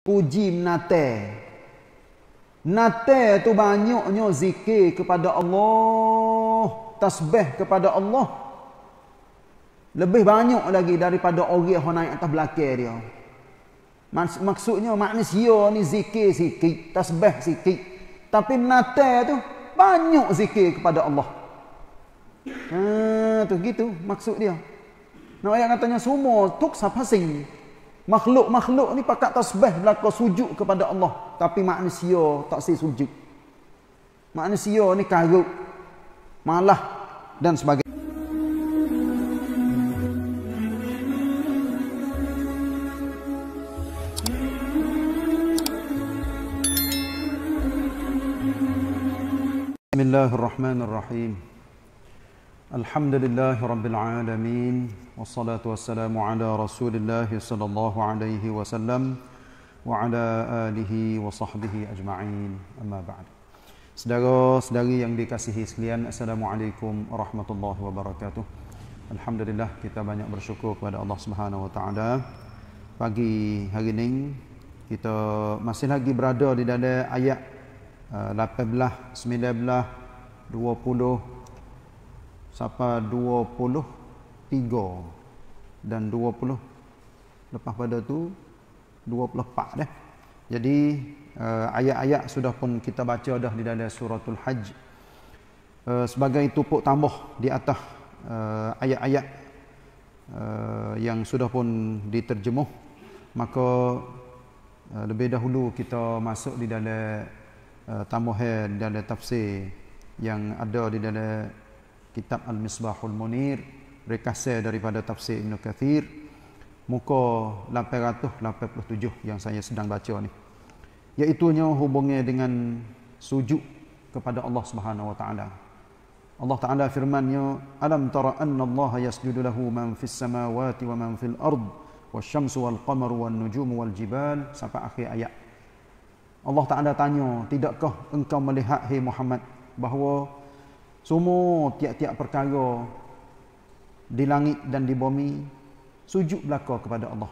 puji nate. Nate tu banyaknya zikir kepada Allah, tasbih kepada Allah. Lebih banyak lagi daripada orang yang naik atas belakang dia. Maksudnya manusia ni zikir sikit, tasbih sikit. Tapi nate tu banyak zikir kepada Allah. Ha, tu gitu maksud dia. Nak no, ayat katanya semua tuk sapasing Makhluk-makhluk ni pakat tasbih berlaku sujud kepada Allah. Tapi manusia tak si sujud. Manusia ni karut. Malah dan sebagainya. Bismillahirrahmanirrahim. الحمد لله رب العالمين والصلاة والسلام على رسول الله صلى الله عليه وسلم وعلى آله وصحبه أجمعين Saudara saudari yang dikasihi sekalian Assalamualaikum warahmatullahi wabarakatuh Alhamdulillah kita banyak bersyukur kepada Allah Subhanahu wa taala pagi hari ini kita masih lagi berada di dalam ayat 18 19 20 Sapa dua puluh tiga dan dua puluh lepas pada tu dua 24 dah. Jadi uh, ayat-ayat sudah pun kita baca dah di dalam suratul hajj. Uh, sebagai tupuk tambah di atas uh, ayat-ayat uh, yang sudah pun diterjemuh maka uh, lebih dahulu kita masuk di dalam uh, tambahan dalam tafsir yang ada di dalam kitab Al-Misbahul Munir rekasa daripada tafsir Ibn Kathir muka 887 yang saya sedang baca ni iaitunya hubungnya dengan sujud kepada Allah Subhanahu wa taala Allah Ta'ala firmannya, Alam tara anna Allah yasjudu lahu man fis samawati wa man fil ard, wa syamsu wal qamar wal nujumu wal jibal, sampai akhir ayat. Allah Ta'ala tanya, Tidakkah engkau melihat, hei Muhammad, bahawa semua tiap-tiap perkara di langit dan di bumi sujud belaka kepada Allah.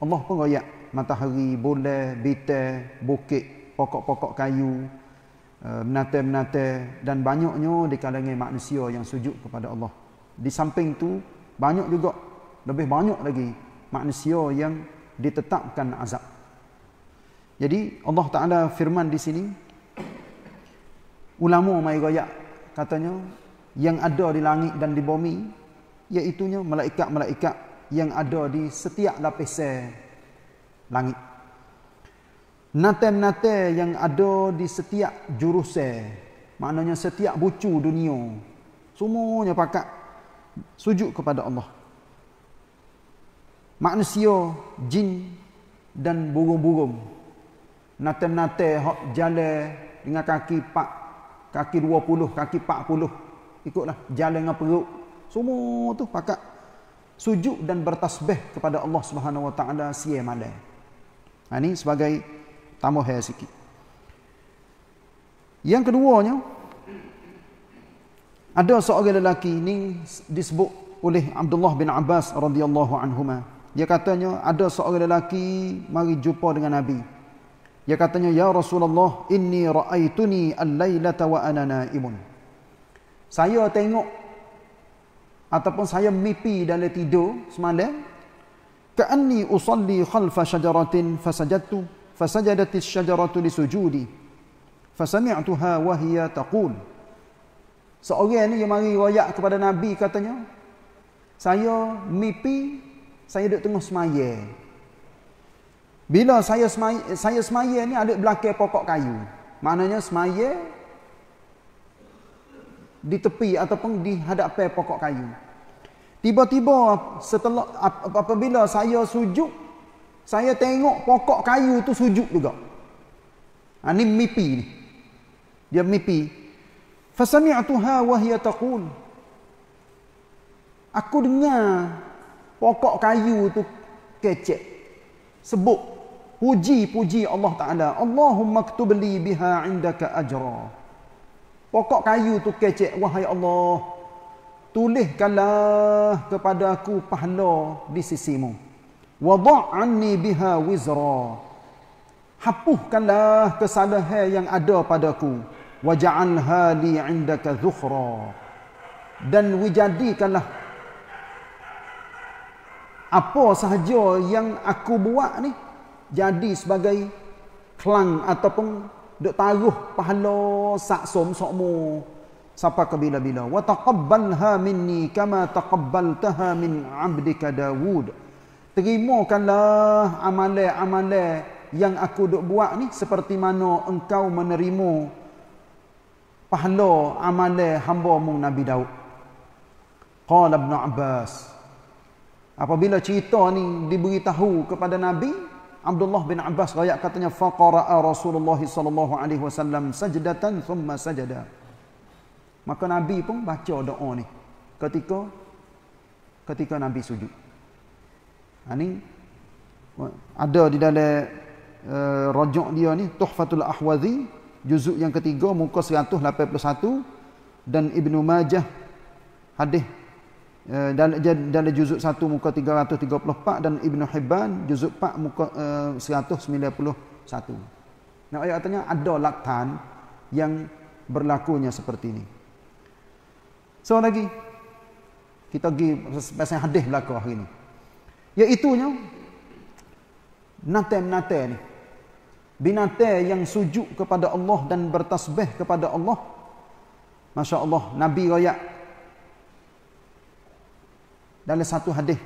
Allah pun royak matahari, bulan, bintang, bukit, pokok-pokok kayu, eh, menate-menate dan banyaknya di kalangan manusia yang sujud kepada Allah. Di samping tu banyak juga lebih banyak lagi manusia yang ditetapkan azab. Jadi Allah Taala firman di sini ulama mai royak katanya yang ada di langit dan di bumi iaitu malaikat-malaikat yang ada di setiap lapisan langit nate-nate yang ada di setiap jurusan maknanya setiap bucu dunia semuanya pakat sujud kepada Allah manusia jin dan burung-burung nate-nate hok jalan dengan kaki pak kaki 20, kaki 40. Ikutlah jalan dengan perut. Semua tu pakat sujud dan bertasbih kepada Allah Subhanahu Wa Taala siang malam. Ha ni sebagai tambah sikit. Yang keduanya ada seorang lelaki ni disebut oleh Abdullah bin Abbas radhiyallahu anhuma. Dia katanya ada seorang lelaki mari jumpa dengan Nabi. Ia katanya, Ya Rasulullah, inni ra'aituni al-laylata wa ana na'imun. Saya tengok, ataupun saya mimpi dalam tidur semalam, ka'anni usalli khalfa syajaratin fasajatu, fasajadati syajaratu lisujudi, fasami'atuha wahiyya taqul. Seorang ni yang mari wayak kepada Nabi katanya, saya mimpi, saya duduk tengah semayang. Bila saya semaya, saya semaya ni ada belakang pokok kayu. Maknanya semaya di tepi ataupun di hadapan pokok kayu. Tiba-tiba setelah apabila saya sujud, saya tengok pokok kayu tu sujud juga. Ha, ini mimpi ni. Dia mimpi. Fasami'atuha wa hiya taqul. Aku dengar pokok kayu tu kecek. Sebut puji-puji Allah Ta'ala. Allahumma ktubli biha indaka ajra. Pokok kayu tu kecek, wahai Allah. Tulihkanlah kepada aku pahala di sisimu. Wada'anni biha wizra. Hapuhkanlah kesalahan yang ada padaku. Waja'alha li indaka zukhra. Dan wijadikanlah apa sahaja yang aku buat ni jadi sebagai kelang ataupun duk taruh pahala som sokmo sapa ke bila-bila wa taqabbalha minni kama taqabbaltaha min abdika Dawud terimakanlah amale amale yang aku duk buat ni seperti mana engkau menerima pahala amale hamba mu Nabi Daud qala ibnu abbas apabila cerita ni diberitahu kepada nabi Abdullah bin Abbas riwayat katanya faqara'a Rasulullah sallallahu alaihi wasallam sajdatan thumma sajada. Maka Nabi pun baca doa ni ketika ketika Nabi sujud. Ha ni ada di dalam uh, eh, rojok dia ni Tuhfatul Ahwazi juzuk yang ketiga muka 181 dan Ibnu Majah hadis Eh, dan dan ada juzuk 1 muka 334 dan ibnu Hibban juzuk 4 muka uh, 191. Nah ayatnya ada laktan yang berlakunya seperti ini. So lagi kita pergi pasal hadis berlaku hari ini. Iaitu nya nate nate ni. Binate yang sujud kepada Allah dan bertasbih kepada Allah. Masya-Allah Nabi royak dalam satu hadis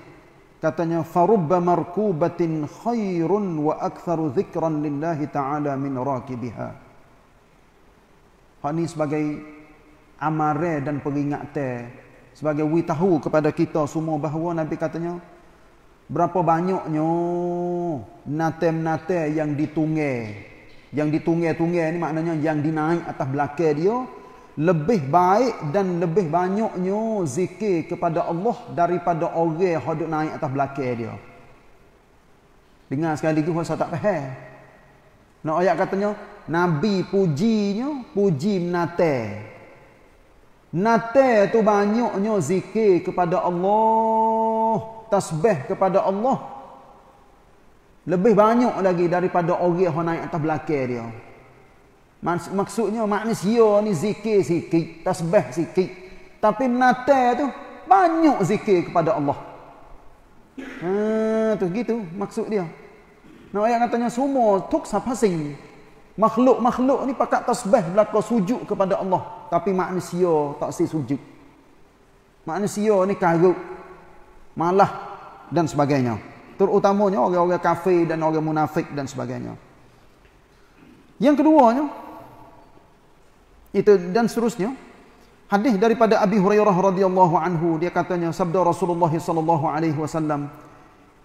katanya farubba markubatin khairun wa aktsaru dzikran lillah ta'ala min raqibiha ini sebagai amare dan peringatan sebagai we kepada kita semua bahawa nabi katanya berapa banyaknya natem-natem yang ditunggu yang ditunggu-tunggu ini maknanya yang dinaik atas belakang dia lebih baik dan lebih banyaknya zikir kepada Allah daripada orang yang duduk naik atas belakang dia. dengan sekali tu, saya tak faham. Nak ayat katanya, Nabi pujinya, puji menate. Nate tu banyaknya zikir kepada Allah, tasbih kepada Allah. Lebih banyak lagi daripada orang yang naik atas belakang dia. Maksudnya manusia ni zikir sikit, tasbih sikit. Tapi nate tu banyak zikir kepada Allah. Ha, tu gitu maksud dia. Nak ayat katanya semua tuk siapa Makhluk-makhluk ni pakat tasbih belaka sujud kepada Allah. Tapi manusia tak si sujud. Manusia ni karut. Malah dan sebagainya. Terutamanya orang-orang kafir dan orang munafik dan sebagainya. Yang keduanya, itu dan seterusnya hadis daripada Abi Hurairah radhiyallahu anhu dia katanya sabda Rasulullah sallallahu alaihi wasallam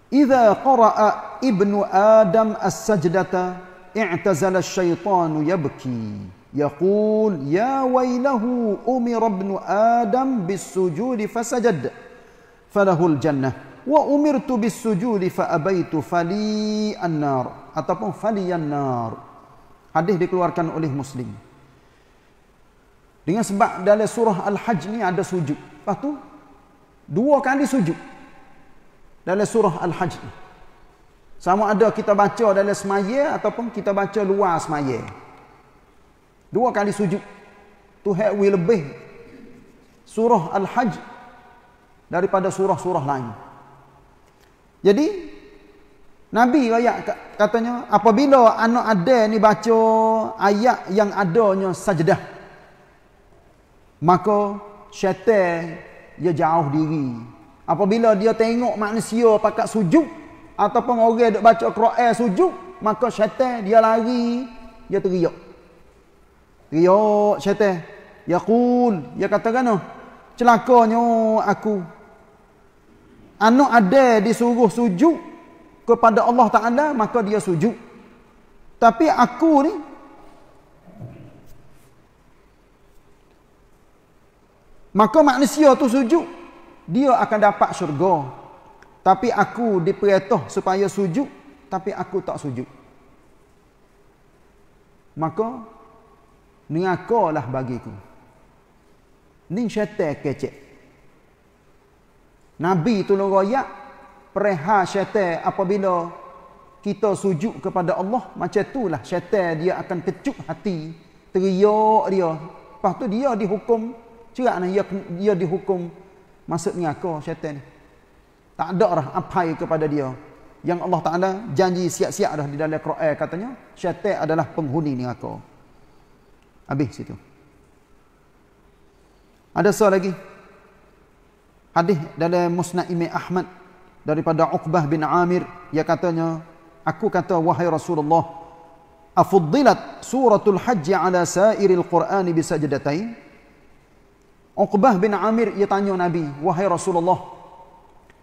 "Idza qara'a ibnu Adam as-sajdata i'tazala asy-syaitan yabki" يقول يا ويله أمر ابن آدم بالسجود فسجد فله الجنة وأمرت بالسجود fali an-nar, ataupun fali an-nar." hadis dikeluarkan oleh muslim dengan sebab dalam surah Al-Hajj ni ada sujud. Lepas tu, dua kali sujud. Dalam surah Al-Hajj ni. Sama ada kita baca dalam semaya ataupun kita baca luar semaya. Dua kali sujud. Tu hewi lebih surah Al-Hajj daripada surah-surah lain. Jadi, Nabi ayat katanya, apabila anak ada ni baca ayat yang adanya sajdah maka syaitan dia jauh diri apabila dia tengok manusia pakat sujud ataupun orang duk baca Quran sujud maka syaitan dia lari dia teriak teriak syaitan yaqul dia kata kan celakanya aku anu ada disuruh sujud kepada Allah Taala maka dia sujud tapi aku ni Maka manusia tu sujud. Dia akan dapat syurga. Tapi aku diperintah supaya sujud. Tapi aku tak sujud. Maka, Nengakalah bagiku. Ini syaitan kecek. Nabi tolong raya, Preha syaitan apabila kita sujud kepada Allah, Macam itulah syaitan dia akan kecuk hati. Teriak dia. Lepas tu dia dihukum. Cerak ni, ia, ia dihukum masuk neraka syaitan ni. Tak ada dah apai kepada dia. Yang Allah Ta'ala janji siap-siap dah di dalam Quran katanya, syaitan adalah penghuni neraka. Habis situ. Ada soal lagi. Hadis dalam Musnad Imam Ahmad daripada Uqbah bin Amir ia katanya, aku kata wahai Rasulullah, afuddilat suratul hajj ala sairil Quran bi Uqbah bin Amir ia tanya Nabi, "Wahai Rasulullah,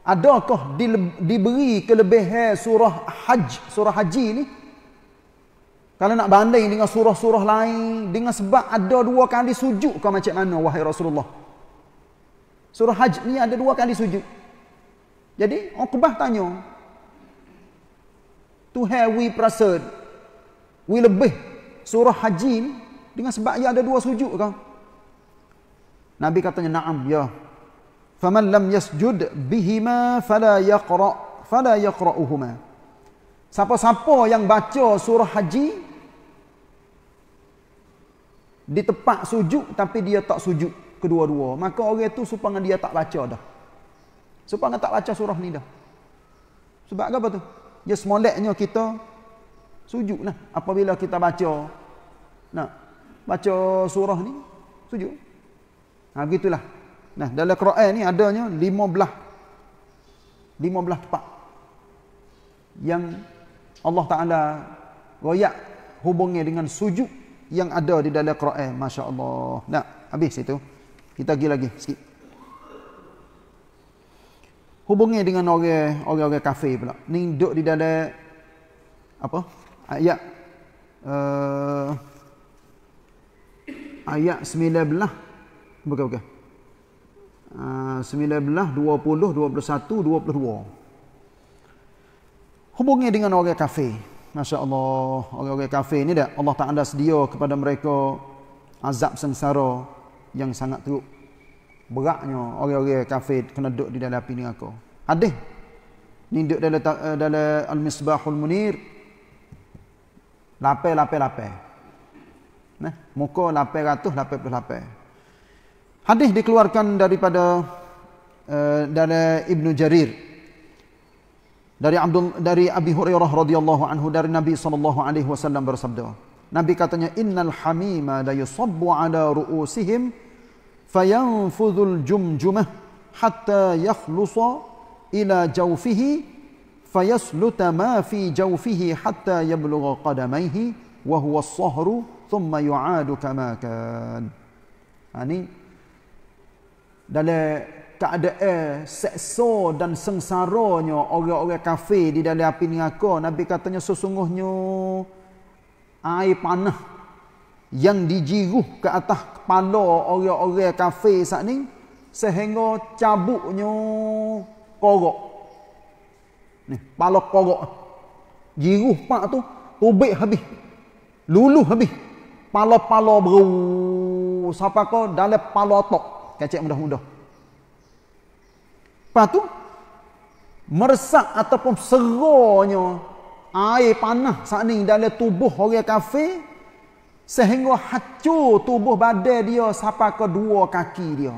adakah di, diberi kelebihan surah Hajj, surah Haji ni?" Kalau nak banding dengan surah-surah lain, dengan sebab ada dua kali sujud kau macam mana wahai Rasulullah? Surah Hajj ni ada dua kali sujud. Jadi Uqbah tanya, "Tuhan we prasad, we lebih surah Haji ni dengan sebab ia ada dua sujud kau?" Nabi katanya na'am ya. Faman lam yasjud bihima fala yaqra fala yaqra'uhuma. Siapa-siapa yang baca surah haji di tempat sujud tapi dia tak sujud kedua-dua, maka orang itu supaya dia tak baca dah. Supaya tak baca surah ni dah. Sebab apa tu? Dia semoleknya kita sujud lah apabila kita baca nah, baca surah ni sujud. Ha, gitulah. Nah, dalam Quran ni adanya 15 15 tempat yang Allah Taala royak hubungnya dengan sujud yang ada di dalam Quran. Masya-Allah. Nah, habis itu. Kita pergi lagi sikit. Hubungnya dengan orang-orang kafir pula. Ni duduk di dalam apa? Ayat uh, ayat 19 Bukan, bukan. Uh, 19, 20, 21, Hubungi dengan orang kafir. Masya Allah, orang-orang kafir ini tak? Allah tak ada sedia kepada mereka azab sengsara yang sangat teruk. Beratnya orang-orang kafir kena duduk di dalam api ni aku. Hadis. Ini duduk dalam, eh, dalam Al-Misbahul Munir. Lapai, lapai, lapai. Nah, muka lapai ratus, lapai puluh lapai. Hadis dikeluarkan daripada uh, dari Ibnu Jarir dari Abdul dari Abi Hurairah radhiyallahu anhu dari Nabi sallallahu alaihi wasallam bersabda. Nabi katanya innal hamima la yusabbu ala ru'usihim fayanfudhul jumjumah hatta yakhlusa ila jawfihi fayasluta ma fi jawfihi hatta yablugha qadamaihi wa huwa as-sahru thumma yu'adu kama kan. Ani dalam keadaan seksa dan sengsaranya orang-orang kafir di dalam api neraka nabi katanya sesungguhnya air panah yang dijiruh ke atas kepala orang-orang kafir saat ni sehingga cabuknya korok ni kepala korok jiruh pak tu tubik habis luluh habis pala-pala beru sapa ko dalam pala tok kecek mudah-mudah. Lepas tu, meresak ataupun seronya air panah saat ni dalam tubuh orang kafir, sehingga hancur tubuh badai dia sampai ke dua kaki dia.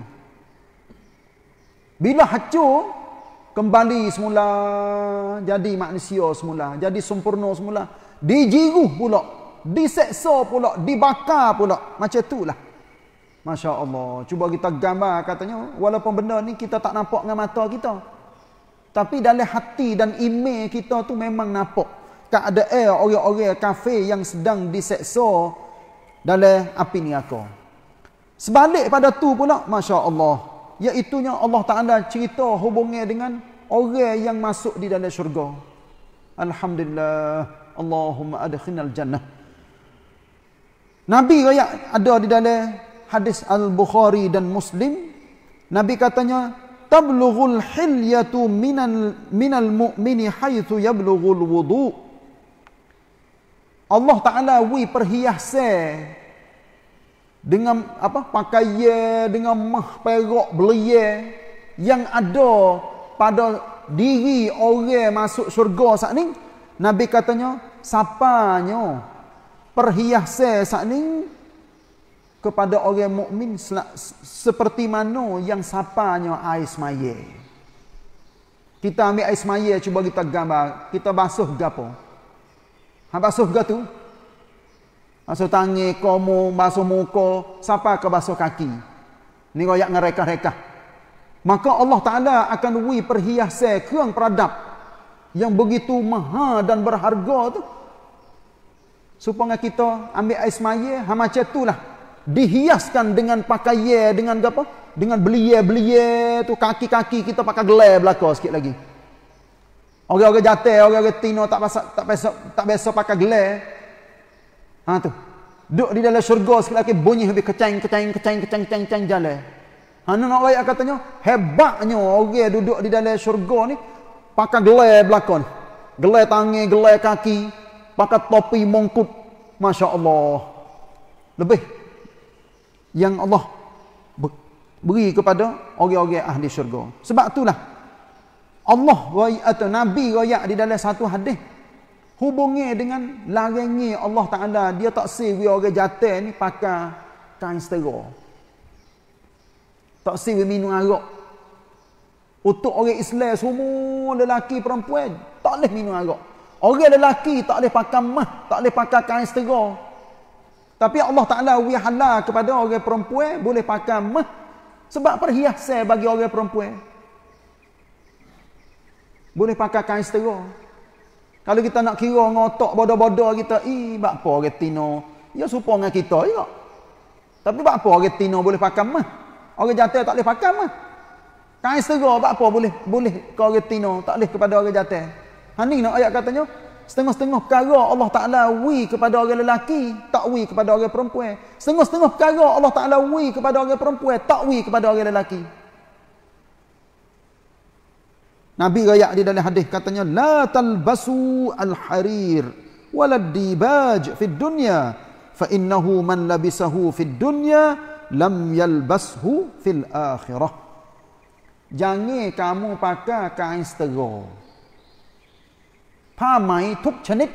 Bila hancur, kembali semula jadi manusia semula, jadi sempurna semula. Dijiruh pula, diseksa pula, dibakar pula. Macam tu lah. Masya Allah. Cuba kita gambar katanya. Walaupun benda ni kita tak nampak dengan mata kita. Tapi dalam hati dan ime kita tu memang nampak. Keadaan kan orang-orang kafe yang sedang diseksa dalam api ni aku. Sebalik pada tu pula, Masya Allah. Iaitunya Allah Ta'ala cerita hubungnya dengan orang yang masuk di dalam syurga. Alhamdulillah. Allahumma adkhinal jannah. Nabi raya ada di dalam hadis Al-Bukhari dan Muslim Nabi katanya tablughul hilyatu minan minal mu'mini haythu yablughul wudu Allah Taala wi perhiasan dengan apa pakaian dengan mah perak belia yang ada pada diri orang masuk syurga saat ni Nabi katanya sapanya perhiasan saat ni kepada orang mukmin seperti mana yang sapanya air semaya. Kita ambil air semaya, cuba kita gambar. Kita basuh gapo? Ha basuh gapo tu? Basuh tangi, komo, basuh muka, sapa ke basuh kaki? Ni royak ngereka-reka. Maka Allah Ta'ala akan wui perhiasan kurang peradab yang begitu maha dan berharga tu. Supaya kita ambil air semaya, ha macam itulah. lah dihiaskan dengan pakaian, dengan apa? Dengan belia belia tu kaki-kaki kita pakai gelar belaka sikit lagi. Orang-orang jatuh, orang-orang tino tak biasa tak besok tak biasa pakai gelar. Ha tu. Duduk di dalam syurga sekali lagi bunyi habis kecang kecang kecang kecang kecang kecang jalan. Ha nun orang ayat katanya hebatnya orang duduk di dalam syurga ni pakai gelar belakon. Gelar tangan, gelar kaki, pakai topi mongkut. Masya-Allah. Lebih yang Allah beri kepada orang-orang ahli syurga. Sebab itulah Allah atau Nabi royak di dalam satu hadis hubungi dengan larangi Allah Taala dia tak sewi orang jatuh ni pakai kain stero. Tak sewi minum arak. Untuk orang Islam semua lelaki perempuan tak boleh minum arak. Orang lelaki tak boleh pakai mah, tak boleh pakai kain stero tapi Allah Ta'ala wihala kepada orang perempuan boleh pakai mah. Sebab perhiasan bagi orang perempuan. Boleh pakai kain setera. Kalau kita nak kira ngotok bodoh-bodoh kita, eh, bapa orang Ya, supa dengan kita, ya. Tapi bapa orang boleh pakai mah. Orang jatuh tak boleh pakai mah. Kain setera, bapa boleh boleh ke orang tak boleh kepada orang jatuh. Hani nak ayat katanya, Setengah-setengah perkara Allah Ta'ala wi kepada orang lelaki, tak wi kepada orang perempuan. Setengah-setengah perkara Allah Ta'ala wi kepada orang perempuan, tak wi kepada orang lelaki. Nabi raya di dalam hadis katanya, La talbasu al-harir waladibaj fid dunya, fa innahu man labisahu fid dunya, lam yalbashu fil akhirah. Jangan kamu pakai kain seterah. ผ้าไหมทุกชนิด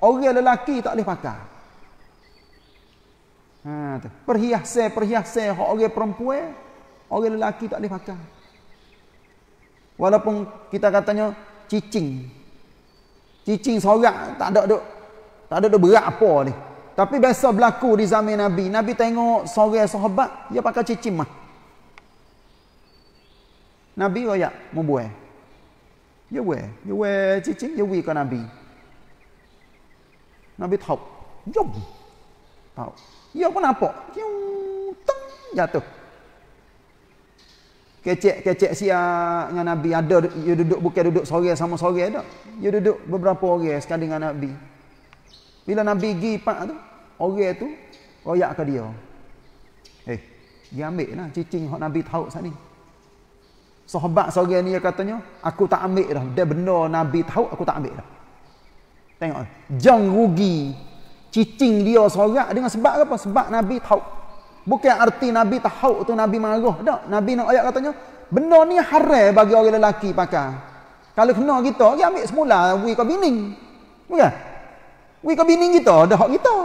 เอาเรียลลากี้ตะลิพากาปรียเซปรียเซเอาเรียปรมพุ่ยเอาเรียลลากี้ตะลิพากา walaupun kita ya we ya we chi chi ya we kana bi na bi thop yob tao ya kana po kyung tang ya kecek kecek sia dengan nabi ada dia duduk bukan duduk sore sama sore ada dia duduk beberapa orang sekali dengan nabi bila nabi pergi pak tu orang tu royak ke dia eh dia ambil lah cicing hok nabi tahu sana Sahabat seorang ni katanya, aku tak ambil dah. Dia benda Nabi tahu, aku tak ambil dah. Tengok. jang rugi. Cicing dia sorak dengan sebab apa? Sebab Nabi tahu. Bukan arti Nabi tahu tu Nabi marah. Tak. Nabi nak ayat katanya, benda ni haram bagi orang lelaki pakai. Kalau kena kita, dia ambil semula. Wui kau bining. Bukan? Wui kau bining kita, dah hak kita.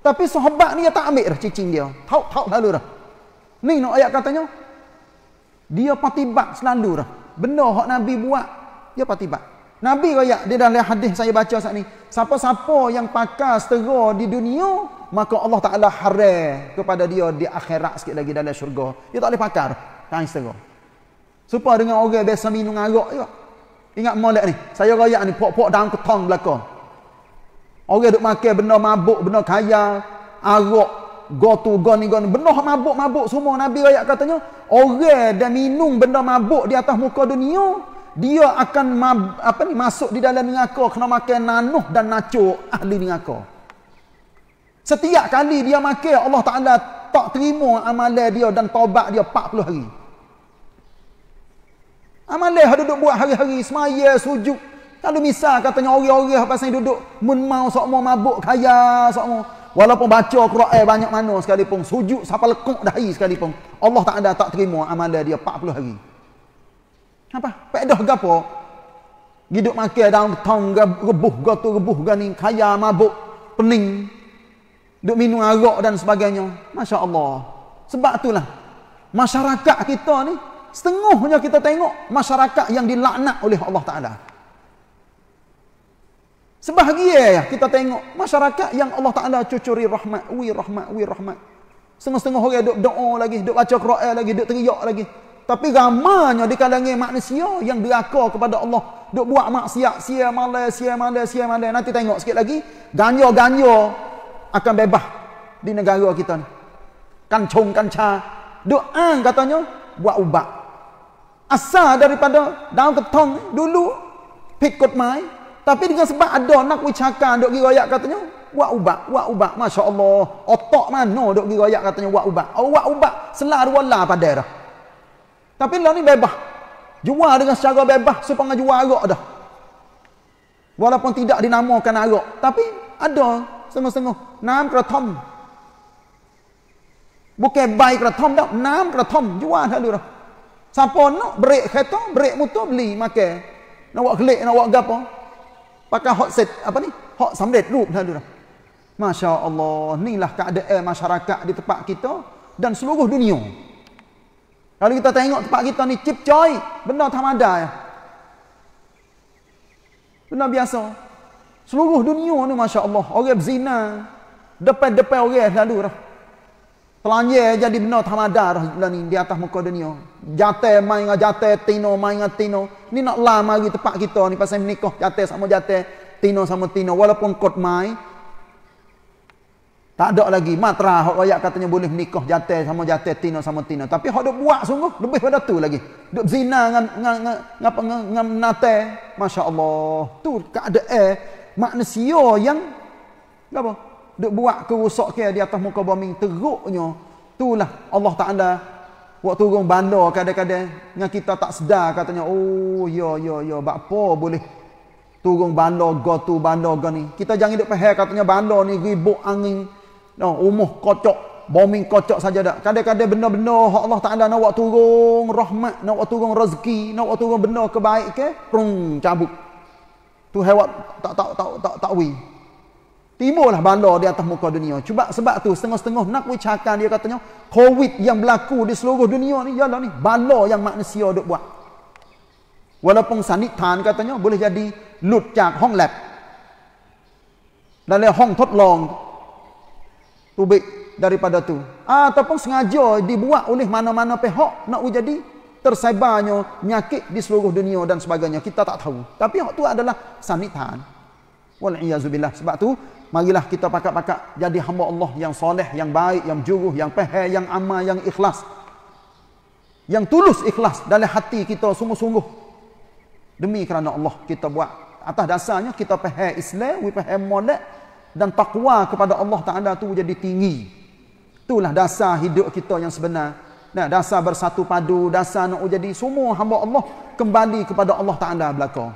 Tapi sahabat ni dia tak ambil dah cicing dia. Tahu, tahu lalu dah. Ni nak ayat katanya, dia patibat selalu dah. Benda hak Nabi buat, dia patibat. Nabi kaya, dia dah lihat hadis saya baca saat ni. Siapa-siapa yang pakar setera di dunia, maka Allah Ta'ala haram kepada dia di akhirat sikit lagi dalam syurga. Dia tak boleh pakar. Tak setera. Supaya dengan orang biasa minum arak juga. Ingat molek ni. Saya kaya ni, pok-pok dalam ketong belakang. Orang duk makan benda mabuk, benda kaya, arak, go tu go ni go ni mabuk-mabuk semua nabi ayat katanya orang dan minum benda mabuk di atas muka dunia dia akan mab, apa ni masuk di dalam neraka kena makan nanuh dan naco ahli neraka setiap kali dia makan Allah Taala tak terima amalan dia dan taubat dia 40 hari amalan dia duduk buat hari-hari semaya sujud kalau misal katanya orang-orang pasal duduk mun mau sok mau mabuk kaya sok mau Walaupun baca Quran banyak mana sekalipun, sujud sampai lekuk dahi sekalipun, Allah tak ada tak terima amalan dia 40 hari. Apa? Pedah ke apa? Hidup makan dalam tong rebuh ke tu rebuh ke ni, kaya mabuk, pening. Duk minum arak dan sebagainya. Masya Allah. Sebab itulah masyarakat kita ni setengahnya kita tengok masyarakat yang dilaknat oleh Allah Ta'ala. Sebahagia ya kita tengok masyarakat yang Allah Ta'ala cucuri rahmat. Wi rahmat, wi rahmat. Setengah-setengah orang duk doa lagi, duk baca Quran lagi, duk teriak lagi. Tapi ramanya di kalangan manusia yang diakar kepada Allah. Duk buat maksiat, siya malai, siya malai, siya malai. Nanti tengok sikit lagi. Ganyo-ganyo akan bebas di negara kita ni. Kancung, kanca. Doang ah, katanya, buat ubat. Asal daripada daun ketong dulu, pikut mai, tapi dengan sebab ada nak pergi cakap, duk royak katanya, wa ubat, wa ubat. Masya Allah, otak mana dok pergi royak katanya, wa ubat. Oh, buat ubat, selar wala pada dah. Tapi lah ni bebas. Jual dengan secara bebas, supaya jual arak dah. Walaupun tidak dinamakan arak, tapi ada sengah-sengah. Nam keratom. Bukan bayi keratom dah, nam keratom. Jual dah Sampo, Siapa nak break kereta, break motor, beli, makan. Nak buat kelik, nak buat apa? pakai hot set apa ni hot samret rup dah Masya Allah inilah keadaan masyarakat di tempat kita dan seluruh dunia kalau kita tengok tempat kita ni cip coy benda tamada ya benda biasa seluruh dunia ni Masya Allah orang berzina depan-depan orang lalu Pelanje jadi benar tamada dah sebulan ni di atas muka dunia. Jate main dengan jate, tino main dengan tino. Ni nak lama lagi tempat kita ni pasal menikah. Jate sama jate, tino sama tino. Walaupun kot main, tak ada lagi matra hak royak katanya boleh menikah jate sama jate, tino sama tino. Tapi hak duk buat sungguh lebih pada tu lagi. Duk zina dengan dengan ngapa dengan nate. Masya-Allah. Tu keadaan manusia yang apa? duk buat kerosakan di atas muka bumi teruknya itulah Allah Taala waktu turun bandar kadang-kadang dengan kita tak sedar katanya oh ya ya ya apa boleh turun bandar go tu bandar go ni kita jangan duk faham katanya bandar ni ribut angin no umuh kocok bombing kocok saja dak kadang-kadang benda-benda hak Allah Taala nak waktu turun rahmat nak waktu turun rezeki nak waktu turun benda kebaikan ke? rung cabuk, tu hewat tak tak tak tak tak, tak, Timbullah bandar di atas muka dunia. Cuba sebab tu setengah-setengah nak ucapkan dia katanya COVID yang berlaku di seluruh dunia ni ialah ni bala yang manusia duk buat. Walaupun sanitan katanya boleh jadi lut jak hong lab. Dalam hong tot long tubik daripada tu. Ah, ataupun sengaja dibuat oleh mana-mana pihak nak jadi tersebarnya nyakit di seluruh dunia dan sebagainya. Kita tak tahu. Tapi hak tu adalah sanitan. Wal'iyazubillah. Sebab tu, marilah kita pakat-pakat jadi hamba Allah yang soleh, yang baik, yang juruh, yang peha, yang amal, yang ikhlas. Yang tulus ikhlas dalam hati kita sungguh-sungguh. Demi kerana Allah kita buat. Atas dasarnya kita peha Islam, we peha molek dan takwa kepada Allah Ta'ala tu jadi tinggi. Itulah dasar hidup kita yang sebenar. Nah, dasar bersatu padu, dasar nak jadi semua hamba Allah kembali kepada Allah Ta'ala belakang.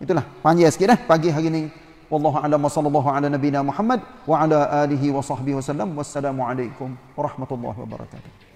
Itulah panjang sikit dah eh, pagi hari ini. Wallahu a'lam wa sallallahu ala nabina Muhammad wa ala alihi wa sahbihi wasallam. Wassalamu alaikum warahmatullahi wabarakatuh.